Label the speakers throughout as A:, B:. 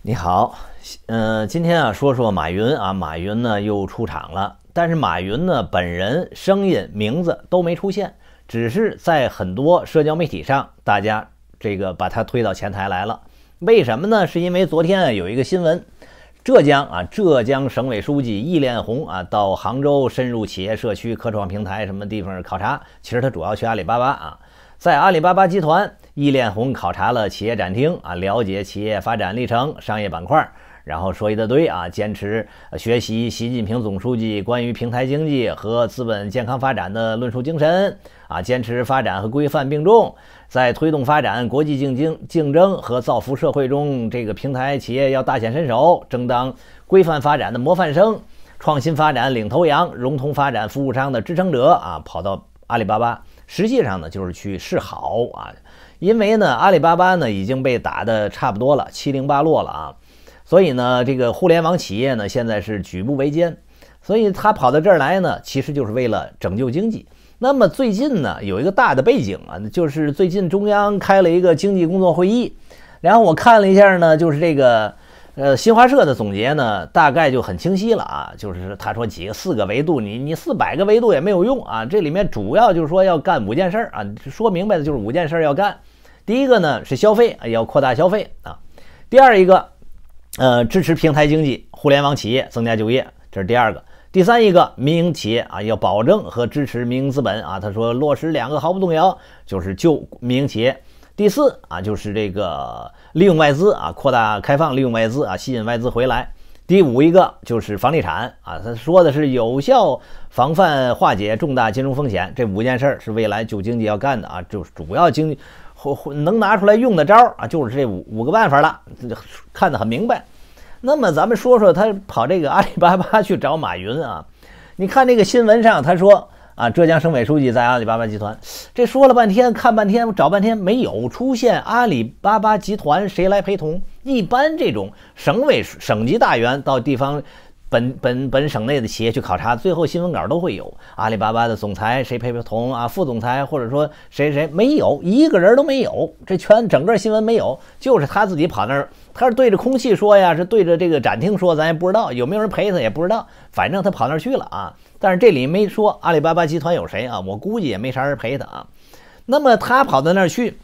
A: 你好，嗯，今天啊，说说马云啊，马云呢又出场了，但是马云呢本人声音、名字都没出现，只是在很多社交媒体上，大家这个把他推到前台来了。为什么呢？是因为昨天啊有一个新闻，浙江啊浙江省委书记易炼红啊到杭州深入企业、社区、科创平台什么地方考察，其实他主要去阿里巴巴啊，在阿里巴巴集团。易炼红考察了企业展厅啊，了解企业发展历程、商业板块，然后说一大堆啊，坚持学习习近平总书记关于平台经济和资本健康发展的论述精神啊，坚持发展和规范并重，在推动发展、国际竞争竞争和造福社会中，这个平台企业要大显身手，争当规范发展的模范生、创新发展领头羊、融通发展服务商的支撑者啊！跑到阿里巴巴，实际上呢，就是去示好啊。因为呢，阿里巴巴呢已经被打得差不多了，七零八落了啊，所以呢，这个互联网企业呢现在是举步维艰，所以他跑到这儿来呢，其实就是为了拯救经济。那么最近呢，有一个大的背景啊，就是最近中央开了一个经济工作会议，然后我看了一下呢，就是这个呃新华社的总结呢，大概就很清晰了啊，就是他说几个四个维度，你你四百个维度也没有用啊，这里面主要就是说要干五件事儿啊，说明白的就是五件事要干。第一个呢是消费，啊，要扩大消费啊。第二一个，呃，支持平台经济、互联网企业增加就业，这是第二个。第三一个，民营企业啊，要保证和支持民营资本啊。他说落实两个毫不动摇，就是救民营企业。第四啊，就是这个利用外资啊，扩大开放，利用外资啊，吸引外资回来。第五一个就是房地产啊，他说的是有效防范化解重大金融风险。这五件事儿是未来救经济要干的啊，就是主要经。或或能拿出来用的招儿啊，就是这五五个办法了，看得很明白。那么咱们说说他跑这个阿里巴巴 去找马云啊，你看这个新闻上他说啊，浙江省委书记在阿里巴巴集团，这说了半天，看半天，找半天没有出现阿里巴巴集团谁来陪同。一般这种省委省级大员到地方。本本本省内的企业去考察，最后新闻稿都会有阿里巴巴的总裁谁陪陪同啊，副总裁或者说谁谁没有一个人都没有，这全整个新闻没有，就是他自己跑那儿，他是对着空气说呀，是对着这个展厅说，咱也不知道有没有人陪他，也不知道，反正他跑那儿去了啊。但是这里没说阿里巴巴集团有谁啊，我估计也没啥人陪他啊。那么他跑到那儿去，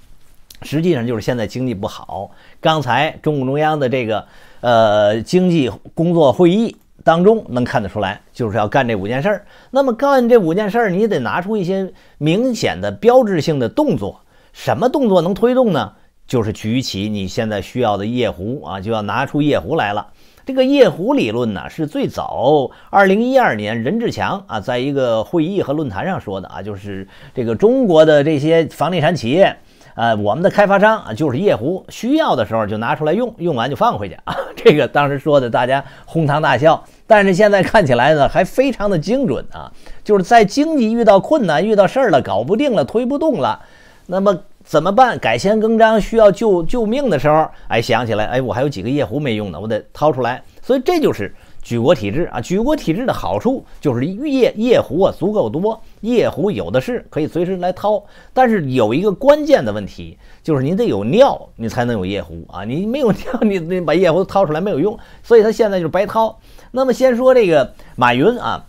A: 实际上就是现在经济不好。刚才中共中央的这个呃经济工作会议。当中能看得出来，就是要干这五件事儿。那么干这五件事儿，你得拿出一些明显的标志性的动作。什么动作能推动呢？就是举起你现在需要的夜壶啊，就要拿出夜壶来了。这个夜壶理论呢，是最早二零一二年任志强啊，在一个会议和论坛上说的啊，就是这个中国的这些房地产企业。呃，我们的开发商啊，就是夜壶，需要的时候就拿出来用，用完就放回去啊。这个当时说的，大家哄堂大笑。但是现在看起来呢，还非常的精准啊，就是在经济遇到困难、遇到事儿了、搞不定了、推不动了，那么怎么办？改弦更张，需要救救命的时候，哎，想起来，哎，我还有几个夜壶没用呢，我得掏出来。所以这就是。举国体制啊，举国体制的好处就是夜夜壶啊足够多，夜壶有的是，可以随时来掏。但是有一个关键的问题，就是您得有尿，你才能有夜壶啊。你没有尿，你你把夜壶掏出来没有用。所以他现在就是白掏。那么先说这个马云啊，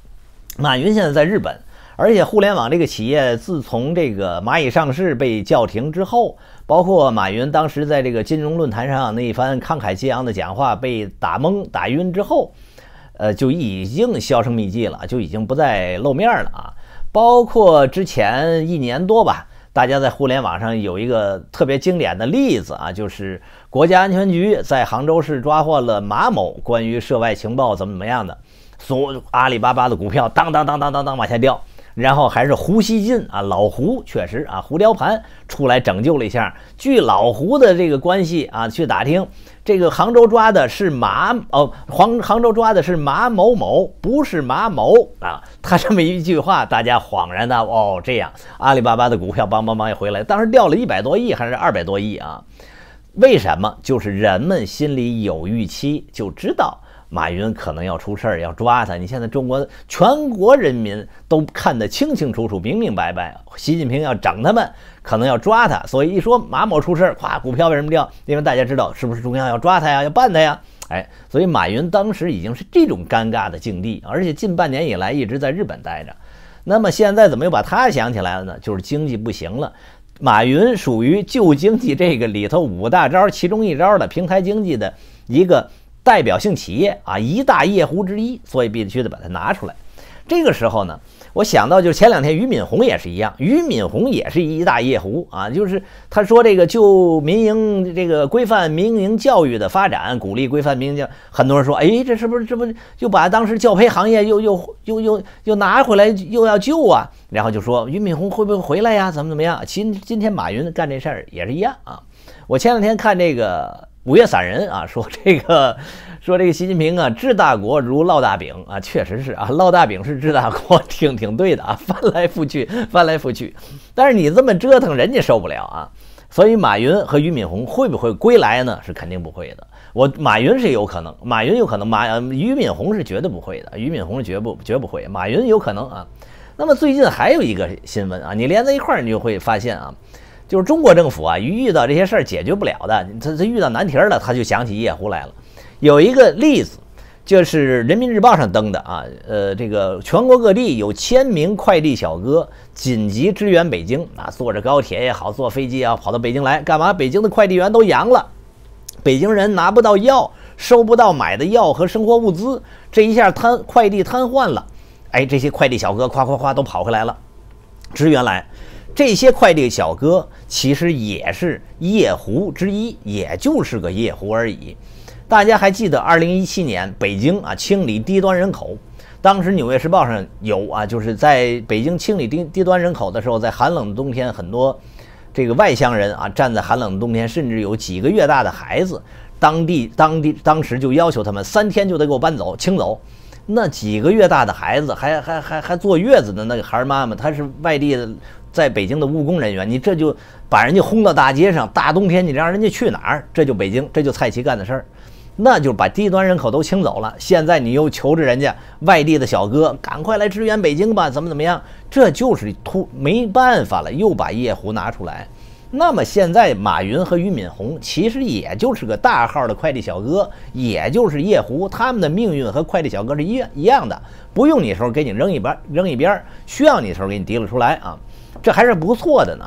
A: 马云现在在日本，而且互联网这个企业自从这个蚂蚁上市被叫停之后，包括马云当时在这个金融论坛上那一番慷慨激昂的讲话被打蒙打晕之后。呃，就已经销声匿迹了，就已经不再露面了啊！包括之前一年多吧，大家在互联网上有一个特别经典的例子啊，就是国家安全局在杭州市抓获了马某，关于涉外情报怎么怎么样的，所阿里巴巴的股票当当当当当当往下掉，然后还是胡锡进啊，老胡确实啊，胡雕盘出来拯救了一下，据老胡的这个关系啊去打听。这个杭州抓的是马哦，杭杭州抓的是马某某，不是马某啊。他这么一句话，大家恍然大悟，哦，这样阿里巴巴的股票帮帮忙也回来，当时掉了一百多亿还是二百多亿啊？为什么？就是人们心里有预期，就知道马云可能要出事儿，要抓他。你现在中国全国人民都看得清清楚楚、明明白白，习近平要整他们。可能要抓他，所以一说马某出事儿，咵，股票为什么掉？因为大家知道是不是中央要抓他呀，要办他呀？哎，所以马云当时已经是这种尴尬的境地，而且近半年以来一直在日本待着。那么现在怎么又把他想起来了呢？就是经济不行了，马云属于旧经济这个里头五大招其中一招的平台经济的一个代表性企业啊，一大业壶之一，所以必须得把它拿出来。这个时候呢。我想到，就是前两天俞敏洪也是一样，俞敏洪也是一大夜壶啊，就是他说这个就民营，这个规范民营教育的发展，鼓励规范民营。教，很多人说，哎，这是不是这不又把当时教培行业又又又又又拿回来，又要救啊？然后就说俞敏洪会不会回来呀？怎么怎么样？今今天马云干这事儿也是一样啊。我前两天看这个五月散人啊，说这个。说这个习近平啊，治大国如烙大饼啊，确实是啊，烙大饼是治大国，挺挺对的啊。翻来覆去，翻来覆去，但是你这么折腾，人家受不了啊。所以马云和俞敏洪会不会归来呢？是肯定不会的。我马云是有可能，马云有可能，马俞敏洪是绝对不会的，俞敏洪是绝不绝不会，马云有可能啊。那么最近还有一个新闻啊，你连在一块儿，你就会发现啊，就是中国政府啊，一遇到这些事儿解决不了的，他他遇到难题了，他就想起夜壶来了。有一个例子，就是《人民日报》上登的啊，呃，这个全国各地有千名快递小哥紧急支援北京啊，坐着高铁也好，坐飞机也好，跑到北京来干嘛？北京的快递员都阳了，北京人拿不到药，收不到买的药和生活物资，这一下瘫，快递瘫痪了，哎，这些快递小哥咵咵咵都跑回来了，支援来。这些快递小哥其实也是夜壶之一，也就是个夜壶而已。大家还记得二零一七年北京啊清理低端人口，当时《纽约时报》上有啊，就是在北京清理低低端人口的时候，在寒冷的冬天，很多这个外乡人啊站在寒冷的冬天，甚至有几个月大的孩子，当地当地当时就要求他们三天就得给我搬走清走，那几个月大的孩子还还还还坐月子的那个孩儿妈妈，她是外地的，在北京的务工人员，你这就把人家轰到大街上，大冬天你让人家去哪儿？这就北京，这就蔡奇干的事儿。那就把低端人口都清走了。现在你又求着人家外地的小哥赶快来支援北京吧，怎么怎么样？这就是突没办法了，又把夜壶拿出来。那么现在马云和俞敏洪其实也就是个大号的快递小哥，也就是夜壶，他们的命运和快递小哥是一一样的。不用你的时候给你扔一边，扔一边；需要你的时候给你提了出来啊，这还是不错的呢。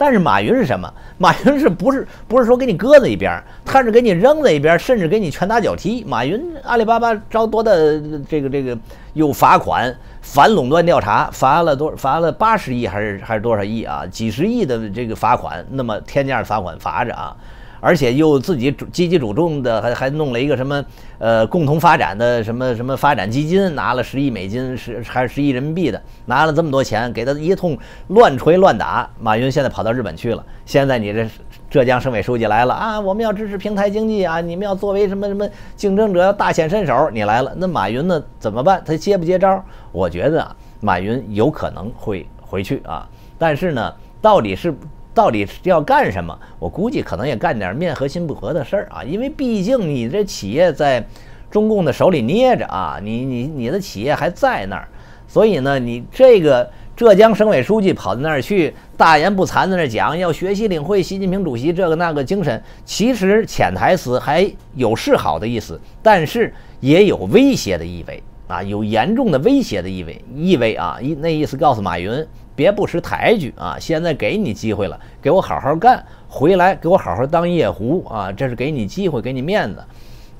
A: 但是马云是什么？马云是不是不是说给你搁在一边，他是给你扔在一边，甚至给你拳打脚踢？马云阿里巴巴招多的这个这个又罚款反垄断调查，罚了多罚了八十亿还是还是多少亿啊？几十亿的这个罚款，那么天价罚款罚着啊。而且又自己主积极主动的，还还弄了一个什么呃共同发展的什么什么发展基金，拿了十亿美金十还是十亿人民币的，拿了这么多钱给他一通乱锤乱打。马云现在跑到日本去了。现在你这浙江省委书记来了啊，我们要支持平台经济啊，你们要作为什么什么竞争者要大显身手，你来了，那马云呢怎么办？他接不接招？我觉得啊，马云有可能会回去啊，但是呢，到底是。到底要干什么？我估计可能也干点面和心不和的事儿啊，因为毕竟你这企业在中共的手里捏着啊，你你你的企业还在那儿，所以呢，你这个浙江省委书记跑到那儿去，大言不惭在那儿讲要学习领会习近平主席这个那个精神，其实潜台词还有示好的意思，但是也有威胁的意味啊，有严重的威胁的意味意味啊，一那意思告诉马云。别不识抬举啊！现在给你机会了，给我好好干，回来给我好好当夜壶啊！这是给你机会，给你面子，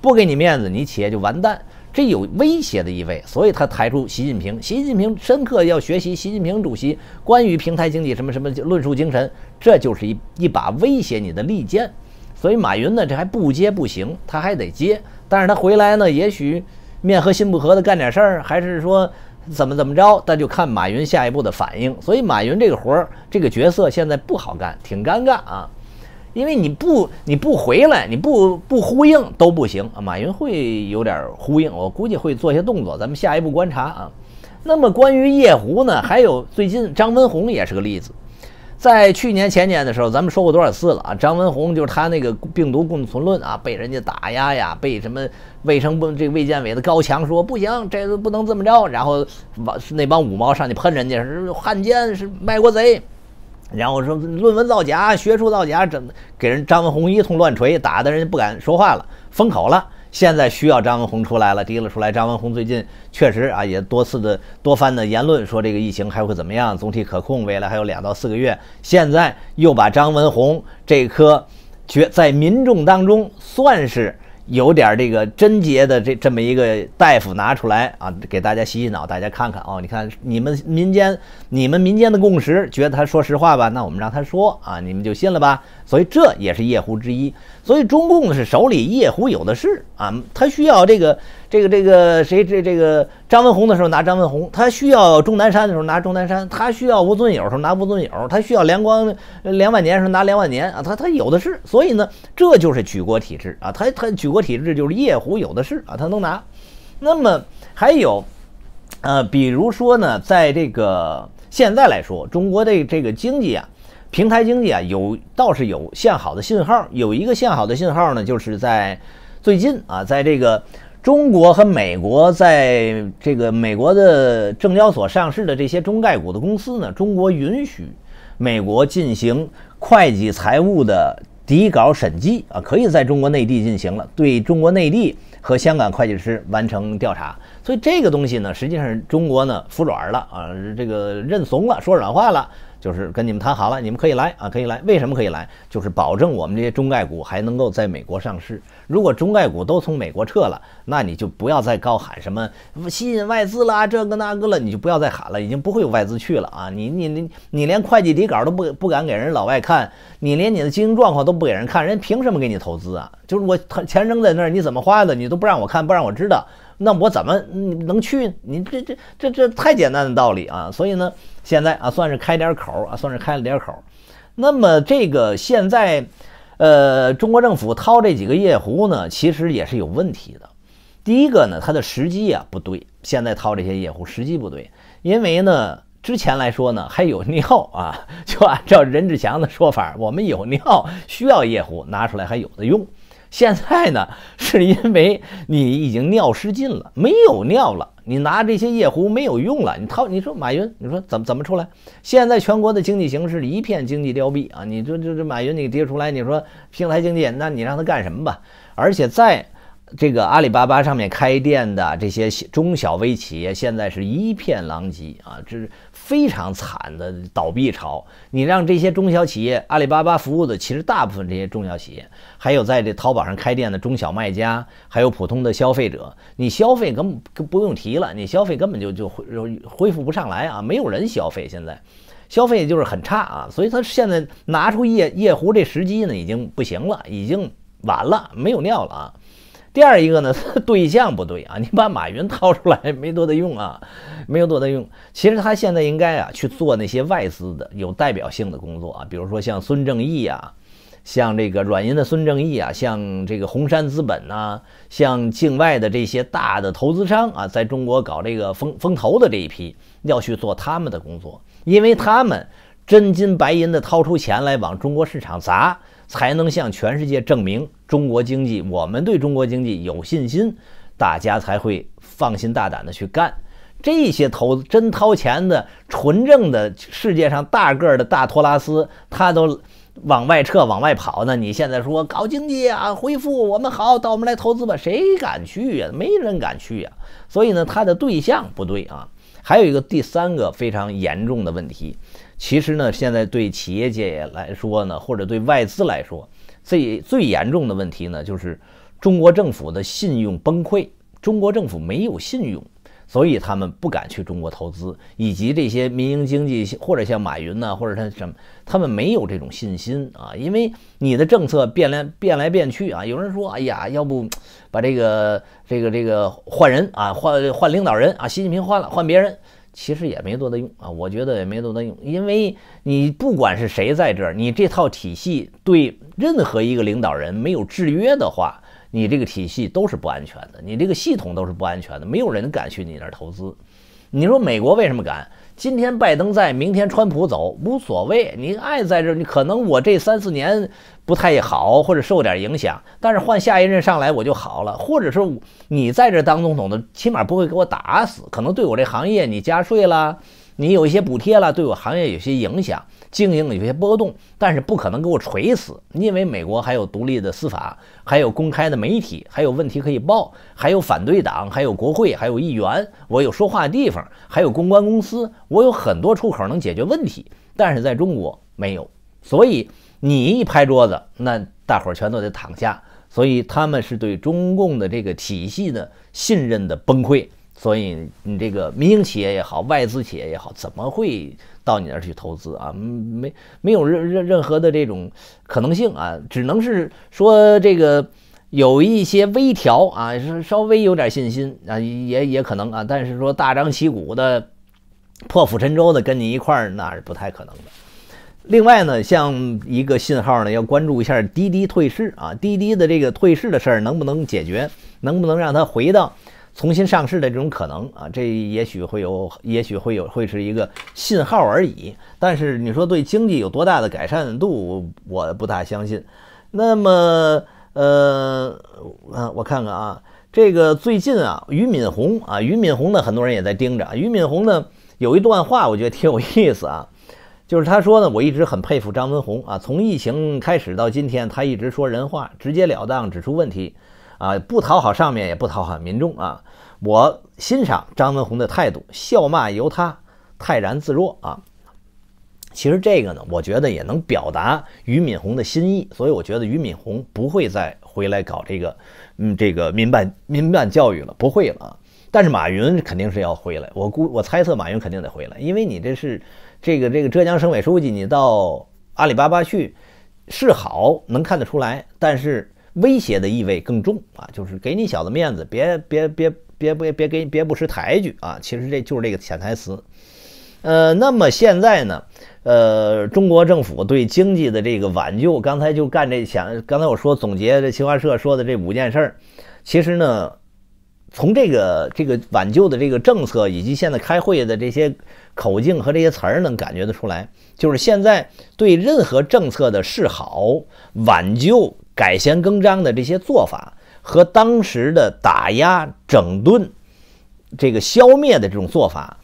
A: 不给你面子，你企业就完蛋。这有威胁的意味，所以他抬出习近平。习近平深刻要学习习近平主席关于平台经济什么什么论述精神，这就是一一把威胁你的利剑。所以马云呢，这还不接不行，他还得接。但是他回来呢，也许面和心不和的干点事儿，还是说。怎么怎么着，那就看马云下一步的反应。所以马云这个活儿，这个角色现在不好干，挺尴尬啊。因为你不你不回来，你不不呼应都不行啊。马云会有点呼应，我估计会做些动作，咱们下一步观察啊。那么关于夜壶呢？还有最近张文红也是个例子。在去年前年的时候，咱们说过多少次了啊？张文宏就是他那个病毒共存论啊，被人家打压呀，被什么卫生部这个卫健委的高强说不行，这个不能这么着。然后往那帮五毛上去喷人家是汉奸，是卖国贼，然后说论文造假、学术造假，整给人张文宏一通乱锤，打的人不敢说话了，封口了。现在需要张文宏出来了，提了出来。张文宏最近确实啊，也多次的多番的言论说这个疫情还会怎么样，总体可控，未来还有两到四个月。现在又把张文宏这颗，觉在民众当中算是。有点这个贞洁的这这么一个大夫拿出来啊，给大家洗洗脑，大家看看哦。你看你们民间，你们民间的共识，觉得他说实话吧？那我们让他说啊，你们就信了吧。所以这也是夜壶之一。所以中共是手里夜壶有的是啊，他需要这个。这个这个谁这这个张文宏的时候拿张文宏，他需要钟南山的时候拿钟南山，他需要吴尊友时候拿吴尊友，他需要梁光梁万年时候拿梁万年啊，他他有的是，所以呢，这就是举国体制啊，他他举国体制就是夜壶有的是啊，他能拿。那么还有，呃，比如说呢，在这个现在来说，中国的这个经济啊，平台经济啊，有倒是有向好的信号，有一个向好的信号呢，就是在最近啊，在这个。中国和美国在这个美国的证交所上市的这些中概股的公司呢，中国允许美国进行会计财务的底稿审计啊，可以在中国内地进行了，对中国内地和香港会计师完成调查，所以这个东西呢，实际上中国呢服软了啊，这个认怂了，说软话了。就是跟你们谈好了，你们可以来啊，可以来。为什么可以来？就是保证我们这些中概股还能够在美国上市。如果中概股都从美国撤了，那你就不要再高喊什么吸引外资啦，这个那个了，你就不要再喊了，已经不会有外资去了啊。你你你你连会计底稿都不不敢给人老外看，你连你的经营状况都不给人看，人凭什么给你投资啊？就是我钱扔在那儿，你怎么花的，你都不让我看，不让我知道。那我怎么能去？你这这这这太简单的道理啊！所以呢，现在啊算是开点口啊，算是开了点口。那么这个现在，呃，中国政府掏这几个夜壶呢，其实也是有问题的。第一个呢，它的时机啊不对，现在掏这些夜壶时机不对，因为呢，之前来说呢还有尿啊，就按照任志强的说法，我们有尿需要夜壶拿出来还有的用。现在呢，是因为你已经尿失禁了，没有尿了，你拿这些夜壶没有用了。你掏，你说马云，你说怎么怎么出来？现在全国的经济形势一片经济凋敝啊！你这这这马云你跌出来，你说平台经济，那你让他干什么吧？而且在这个阿里巴巴上面开店的这些中小微企业，现在是一片狼藉啊！这。非常惨的倒闭潮，你让这些中小企业，阿里巴巴服务的其实大部分这些中小企业，还有在这淘宝上开店的中小卖家，还有普通的消费者，你消费根本不用提了，你消费根本就就恢恢复不上来啊，没有人消费，现在消费就是很差啊，所以他现在拿出夜夜壶这时机呢，已经不行了，已经晚了，没有尿了啊。第二一个呢，对象不对啊！你把马云掏出来没多大用啊，没有多大用。其实他现在应该啊去做那些外资的有代表性的工作啊，比如说像孙正义呀，像这个软银的孙正义啊，像这个红杉资本呐，像境外的这些大的投资商啊，在中国搞这个风风投的这一批，要去做他们的工作，因为他们真金白银的掏出钱来往中国市场砸。才能向全世界证明中国经济，我们对中国经济有信心，大家才会放心大胆的去干。这些投真掏钱的、纯正的世界上大个儿的大托拉斯，他都往外撤、往外跑。呢。你现在说搞经济啊，恢复我们好，到我们来投资吧，谁敢去呀？没人敢去呀。所以呢，他的对象不对啊。还有一个第三个非常严重的问题，其实呢，现在对企业界来说呢，或者对外资来说，最最严重的问题呢，就是中国政府的信用崩溃，中国政府没有信用。所以他们不敢去中国投资，以及这些民营经济或者像马云呢，或者他什么，他们没有这种信心啊，因为你的政策变来变来变去啊。有人说，哎呀，要不把这个这个这个换人啊，换换领导人啊，习近平换了换别人，其实也没多大用啊。我觉得也没多大用，因为你不管是谁在这儿，你这套体系对任何一个领导人没有制约的话。你这个体系都是不安全的，你这个系统都是不安全的，没有人敢去你那儿投资。你说美国为什么敢？今天拜登在，明天川普走，无所谓。你爱在这，你可能我这三四年不太好，或者受点影响，但是换下一任上来我就好了，或者是你在这当总统的，起码不会给我打死。可能对我这行业，你加税了，你有一些补贴了，对我行业有些影响。经营有些波动，但是不可能给我锤死，因为美国还有独立的司法，还有公开的媒体，还有问题可以报，还有反对党，还有国会，还有议员，我有说话的地方，还有公关公司，我有很多出口能解决问题。但是在中国没有，所以你一拍桌子，那大伙儿全都得躺下。所以他们是对中共的这个体系的信任的崩溃。所以你这个民营企业也好，外资企业也好，怎么会到你那儿去投资啊？没没有任任任何的这种可能性啊，只能是说这个有一些微调啊，是稍微有点信心啊，也也可能啊，但是说大张旗鼓的破釜沉舟的跟你一块儿，那是不太可能的。另外呢，像一个信号呢，要关注一下滴滴退市啊，滴滴的这个退市的事儿能不能解决，能不能让它回到。重新上市的这种可能啊，这也许会有，也许会有，会是一个信号而已。但是你说对经济有多大的改善度，我不大相信。那么，呃，嗯，我看看啊，这个最近啊，俞敏洪啊，俞敏洪呢，很多人也在盯着。俞敏洪呢有一段话，我觉得挺有意思啊，就是他说呢，我一直很佩服张文宏啊，从疫情开始到今天，他一直说人话，直截了当指出问题。啊，不讨好上面，也不讨好民众啊！我欣赏张文宏的态度，笑骂由他，泰然自若啊。其实这个呢，我觉得也能表达俞敏洪的心意，所以我觉得俞敏洪不会再回来搞这个，嗯，这个民办民办教育了，不会了但是马云肯定是要回来，我估我猜测马云肯定得回来，因为你这是这个这个浙江省委书记，你到阿里巴巴去，是好能看得出来，但是。威胁的意味更重啊，就是给你小子面子，别别别别别别给别不识抬举啊！其实这就是这个潜台词。呃，那么现在呢，呃，中国政府对经济的这个挽救，刚才就干这想，刚才我说总结这新华社说的这五件事儿，其实呢，从这个这个挽救的这个政策，以及现在开会的这些口径和这些词儿，能感觉得出来，就是现在对任何政策的示好挽救。改弦更张的这些做法和当时的打压整顿、这个消灭的这种做法，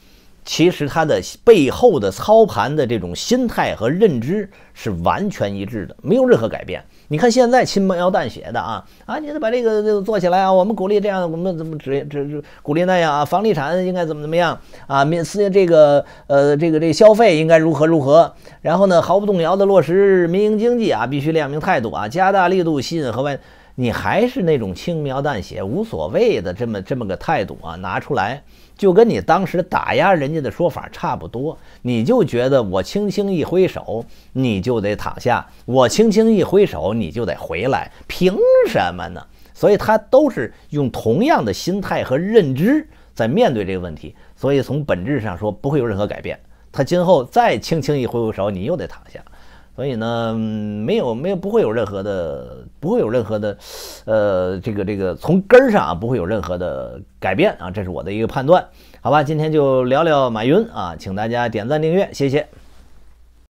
A: 其实它的背后的操盘的这种心态和认知是完全一致的，没有任何改变。你看现在轻描淡写的啊啊，你得把这个这个做起来啊！我们鼓励这样，我们怎么只只只鼓励那样啊？房地产应该怎么怎么样啊？民私这个呃这个这消费应该如何如何？然后呢，毫不动摇的落实民营经济啊，必须亮明态度啊，加大力度吸引和外，你还是那种轻描淡写、无所谓的这么这么个态度啊，拿出来。就跟你当时打压人家的说法差不多，你就觉得我轻轻一挥手，你就得躺下；我轻轻一挥手，你就得回来，凭什么呢？所以他都是用同样的心态和认知在面对这个问题，所以从本质上说不会有任何改变。他今后再轻轻一挥挥手，你又得躺下。所以呢，没有没有不会有任何的，不会有任何的，呃，这个这个从根儿上啊，不会有任何的改变啊，这是我的一个判断，好吧，今天就聊聊马云啊，请大家点赞订阅，谢谢。